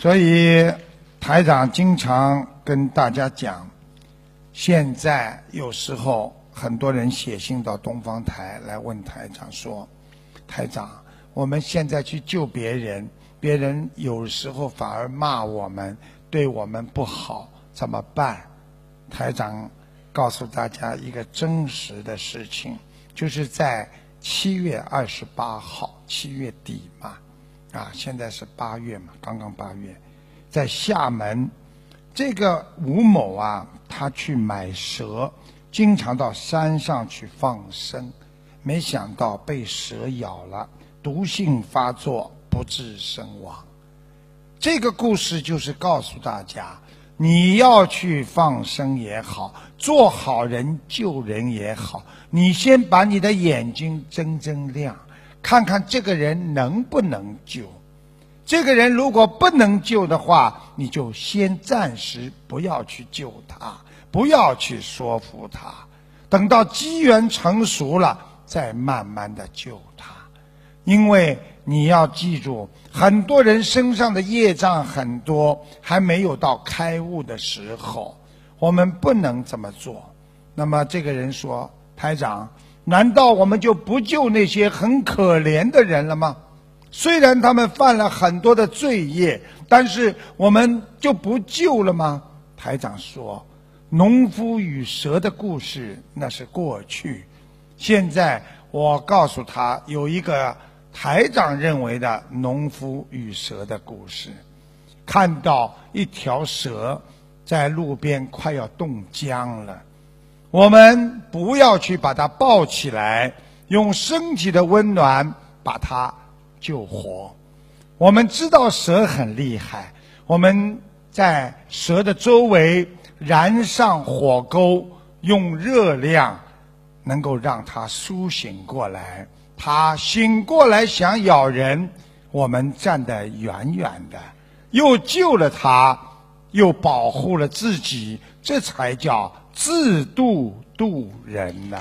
所以台长经常跟大家讲，现在有时候很多人写信到东方台来问台长说：“台长，我们现在去救别人，别人有时候反而骂我们，对我们不好，怎么办？”台长告诉大家一个真实的事情，就是在七月二十八号，七月底嘛。啊，现在是八月嘛，刚刚八月，在厦门，这个吴某啊，他去买蛇，经常到山上去放生，没想到被蛇咬了，毒性发作，不治身亡。这个故事就是告诉大家，你要去放生也好，做好人救人也好，你先把你的眼睛睁睁亮，看看这个人能不能救。这个人如果不能救的话，你就先暂时不要去救他，不要去说服他，等到机缘成熟了再慢慢的救他。因为你要记住，很多人身上的业障很多，还没有到开悟的时候，我们不能这么做。那么这个人说：“台长，难道我们就不救那些很可怜的人了吗？”虽然他们犯了很多的罪业，但是我们就不救了吗？台长说：“农夫与蛇的故事那是过去，现在我告诉他有一个台长认为的农夫与蛇的故事。看到一条蛇在路边快要冻僵了，我们不要去把它抱起来，用身体的温暖把它。”救活，我们知道蛇很厉害，我们在蛇的周围燃上火钩，用热量能够让它苏醒过来。它醒过来想咬人，我们站得远远的，又救了它，又保护了自己，这才叫自度度人呐。